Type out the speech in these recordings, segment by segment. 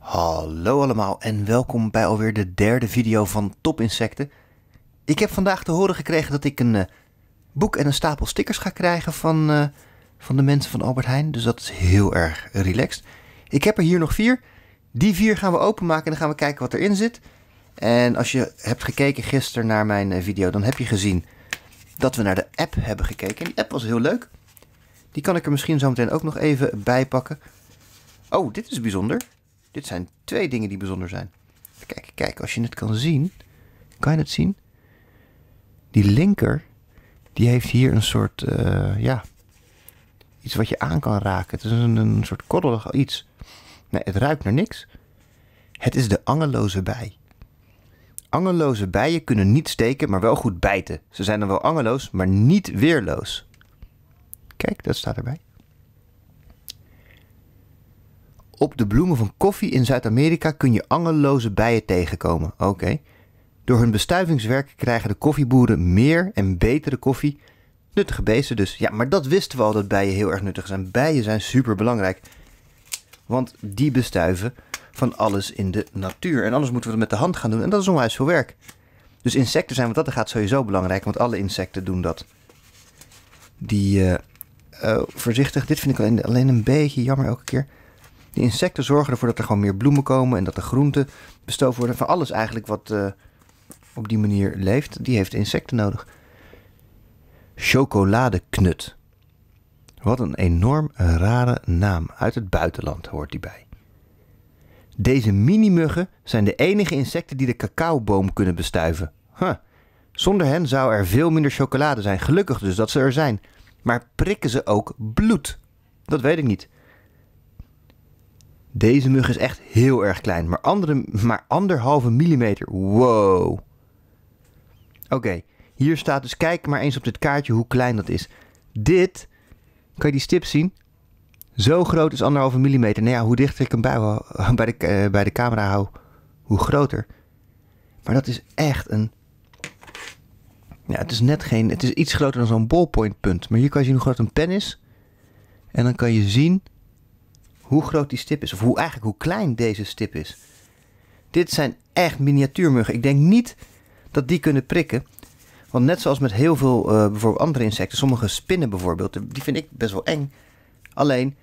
Hallo allemaal en welkom bij alweer de derde video van Top Insecten. Ik heb vandaag te horen gekregen dat ik een eh, boek en een stapel stickers ga krijgen van, eh, van de mensen van Albert Heijn. Dus dat is heel erg relaxed. Ik heb er hier nog vier. Die vier gaan we openmaken en dan gaan we kijken wat erin zit. En als je hebt gekeken gisteren naar mijn eh, video, dan heb je gezien dat we naar de app hebben gekeken. die app was heel leuk. Die kan ik er misschien zo meteen ook nog even bij pakken. Oh, dit is bijzonder. Dit zijn twee dingen die bijzonder zijn. Kijk, kijk, als je het kan zien, kan je het zien? Die linker, die heeft hier een soort, eh, ja, iets wat je aan kan raken. Het is een, soort koddelig iets. Nee, het ruikt naar niks. Het is de angeloze bij. Angeloze bijen kunnen niet steken, maar wel goed bijten. Ze zijn dan wel angeloos, maar niet weerloos. Kijk, dat staat erbij. Op de bloemen van koffie in Zuid-Amerika kun je angeloze bijen tegenkomen. Oké. Door hun bestuivingswerk krijgen de koffieboeren meer en betere koffie. Nuttige beesten dus. Ja, maar dat wisten we al dat bijen heel erg nuttig zijn. Bijen zijn super belangrijk. Want die bestuiven van alles in de natuur. En anders moeten we het met de hand gaan doen. En dat is onwijs veel werk. Dus insecten zijn wat dat gaat sowieso belangrijk. Want alle insecten doen dat. Die. Uh, voorzichtig, dit vind ik alleen, alleen een beetje jammer elke keer. De insecten zorgen ervoor dat er gewoon meer bloemen komen en dat de groenten bestoven worden. Van alles eigenlijk wat eh, op die manier leeft, die heeft insecten nodig. Chocoladeknut. Wat een enorm eh, rare naam. Uit het buitenland hoort die bij. Deze minimuggen zijn de enige insecten die de cacaoboom kunnen bestuiven. Zonder hen zou er veel minder chocolade zijn. Gelukkig dus dat ze er zijn. Maar prikken ze ook bloed? Dat weet ik niet. Deze mug is echt heel erg klein, maar, andere, anderhalve millimeter. Wow. Oké, hier staat dus, kijk maar eens op dit kaartje hoe klein dat is. Dit, kan je die stip zien? Zo groot is anderhalve millimeter. Nou ja, hoe dichter ik hem bij, bij, de, eh, bij de camera hou, hoe groter. Maar dat is echt een... Ja, het is net geen... Het is iets groter dan zo'n ballpoint punt. Maar hier kan je zien hoe groot een pen is. En dan kan je zien hoe groot die stip is. Of hoe, eigenlijk hoe klein deze stip is. Dit zijn echt miniatuurmuggen. Ik denk niet dat die kunnen prikken. Want net zoals met heel veel eh, bijvoorbeeld andere insecten, sommige spinnen bijvoorbeeld, die vind ik best wel eng. Alleen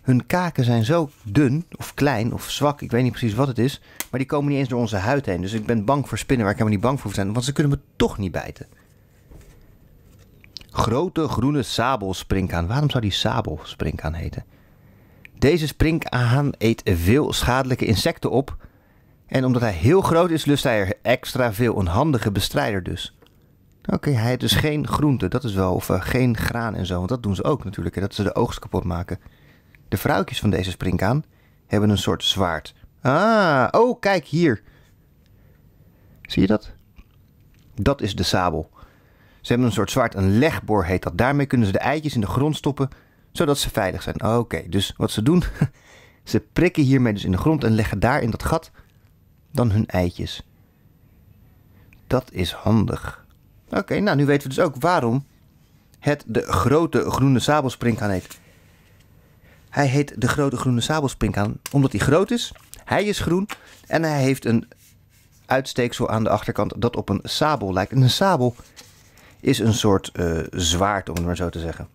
hun kaken zijn zo dun of klein of zwak, ik weet niet precies wat het is, maar die komen niet eens door onze huid heen. Dus ik ben bang voor spinnen waar ik helemaal niet bang voor zijn, want ze kunnen me toch niet bijten. Grote groene sabelsprinkaan. Waarom zou die sabelsprinkaan heten? Deze sprinkaan eet veel schadelijke insecten op. En omdat hij heel groot is, lust hij er extra veel. Een handige bestrijder dus. Oké, hij heeft dus geen groente, dat is wel. Of eh, geen graan en zo, want dat doen ze ook natuurlijk. dat ze de oogst kapot maken. De vrouwtjes van deze sprinkaan hebben een soort zwaard. Ah, oh kijk hier. Zie je dat? Dat is de sabel. Ze hebben een soort zwaard, een legboor heet dat. Daarmee kunnen ze de eitjes in de grond stoppen zodat ze veilig zijn. Oké, dus wat ze doen, ze prikken hiermee dus in de grond en leggen daar in dat gat dan hun eitjes. Dat is handig. Oké, nou nu weten we dus ook waarom het de grote groene sabelspringhaan heet. Hij heet de grote groene sabelspringhaan omdat hij groot is, hij is groen en hij heeft een uitsteeksel aan de achterkant dat op een sabel lijkt. En een sabel is een soort eh, zwaard, om het maar zo te zeggen.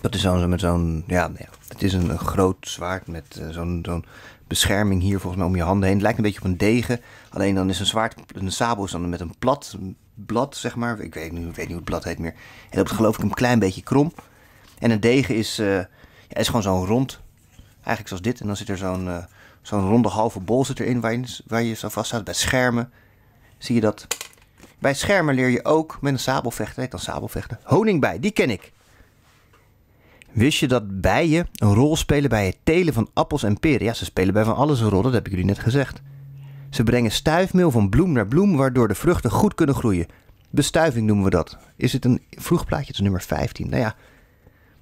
Dat is zo, met zo'n. Ja, nou het is een, groot zwaard met eh, zo'n zo'n bescherming hier volgens mij om je handen heen. Het lijkt een beetje op een degen. Alleen dan is een zwaard, een sabel is dan met een plat blad, zeg maar. Ik weet, ik weet niet hoe het blad heet meer. En loopt geloof ik een klein beetje krom. En een degen is, eh, ja, is gewoon zo'n rond. Eigenlijk zoals dit. En dan zit er zo'n eh, zo'n ronde halve bol zit erin waar je, waar je zo vast staat. Bij schermen zie je dat. Bij schermen leer je ook met een sabel vechten. Heet dan sabel Honing bij, die ken ik. Wist je dat bijen een rol spelen bij het telen van appels en peren? Ja, ze spelen bij van alles een rol, dat heb ik jullie net gezegd. Ze brengen stuifmeel van bloem naar bloem, waardoor de vruchten goed kunnen groeien. Bestuiving noemen we dat. Is het een vroeg plaatje? Het is nummer 15. Nou ja,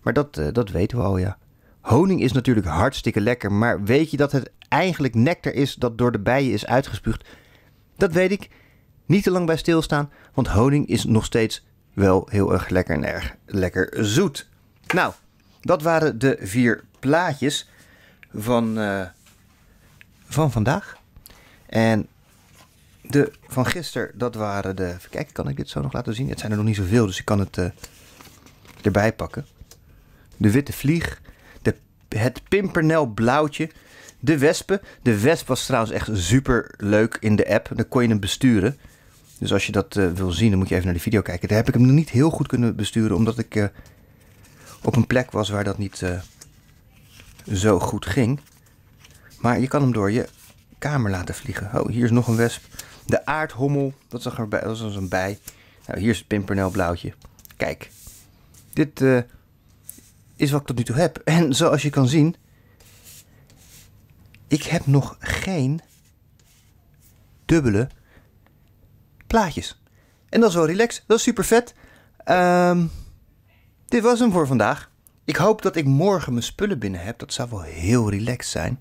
maar dat, eh, dat weten we al, ja. Honing is natuurlijk hartstikke lekker, maar weet je dat het eigenlijk nectar is dat door de bijen is uitgespuugd? Dat weet ik. Niet te lang bij stilstaan, want honing is nog steeds wel heel erg lekker en erg lekker zoet. Nou, dat waren de vier plaatjes van, eh, van vandaag. En de van gisteren, dat waren de... Kijk, kan ik dit zo nog laten zien? Het zijn er nog niet zoveel, dus ik kan het eh, erbij pakken. De witte vlieg, de, het blauwtje, de wespen. De wesp was trouwens echt super leuk in de app. Dan kon je hem besturen. Dus als je dat eh, wil zien, dan moet je even naar de video kijken. Daar heb ik hem nog niet heel goed kunnen besturen, omdat ik op een plek was waar dat niet eh, zo goed ging. Maar je kan hem door je kamer laten vliegen. Oh, hier is nog een wesp. De aardhommel, dat is, bij, dat was een bij. Nou, hier is het pimpernelblauwtje. Kijk, dit eh, is wat ik tot nu toe heb. En zoals je kan zien, ik heb nog geen dubbele plaatjes. En dat is wel relaxed, dat is super vet. Ehm, dit was hem voor vandaag. Ik hoop dat ik morgen mijn spullen binnen heb. Dat zou wel heel relaxed zijn.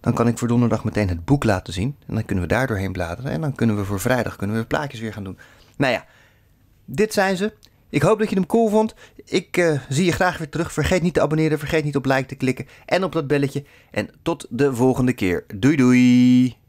Dan kan ik voor donderdag meteen het boek laten zien. En dan kunnen we daar doorheen bladeren. En dan kunnen we voor vrijdag kunnen we plaatjes weer gaan doen. Nou ja, dit zijn ze. Ik hoop dat je hem cool vond. Ik eh, zie je graag weer terug. Vergeet niet te abonneren. Vergeet niet op like te klikken. En op dat belletje. En tot de volgende keer. Doei doei.